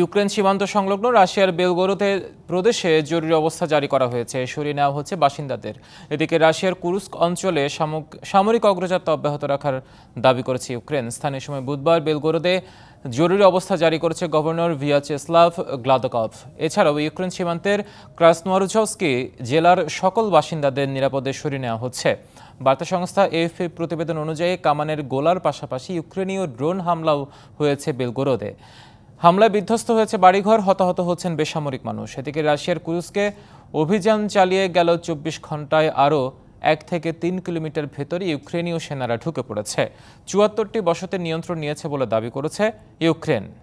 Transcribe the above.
Ukraine সীমান্ত সংলগ্ন রাশিয়ার বেলগোরোতে প্রদেশে জরুরি অবস্থা জারি করা হয়েছে সরিয়ে নেওয়া হচ্ছে বাসিন্দাদের এদিকে রাশিয়ার কুরুস্ক অঞ্চলে সামরিক অগ্রযাত্রা অব্যাহত রাখার দাবি করেছে ইউক্রেন স্থানীয় সময় বুধবার বেলগরোদে জরুরি অবস্থা জারি করেছে গভর্নর ভিয়াচেস্লাভ গ্লাদকভ এছাড়াও ইউক্রেন সীমান্তের ক্রাসনোয়ারুঝস্কি জেলার সকল বাসিন্দাদের নিরাপদে সরিয়ে নেওয়া হচ্ছে বার্তা সংস্থা এএফপি প্রতিবেদন অনুযায়ী কামানের গোলার পাশাপাশি ইউক্রেনীয় ড্রোন হামলাও হয়েছে বেলগরোদে হামলায় বিধ্বস্ত হয়েছে বাড়িঘর হতাহত হচ্ছেন বেসামরিক মানুষ এদিকে রাশিয়ার কুরুসকে অভিযান চালিয়ে গেল চব্বিশ ঘন্টায় আরও এক থেকে তিন কিলোমিটার ভেতরে ইউক্রেনীয় সেনারা ঢুকে পড়েছে চুয়াত্তরটি বসতে নিয়ন্ত্রণ নিয়েছে বলে দাবি করেছে ইউক্রেন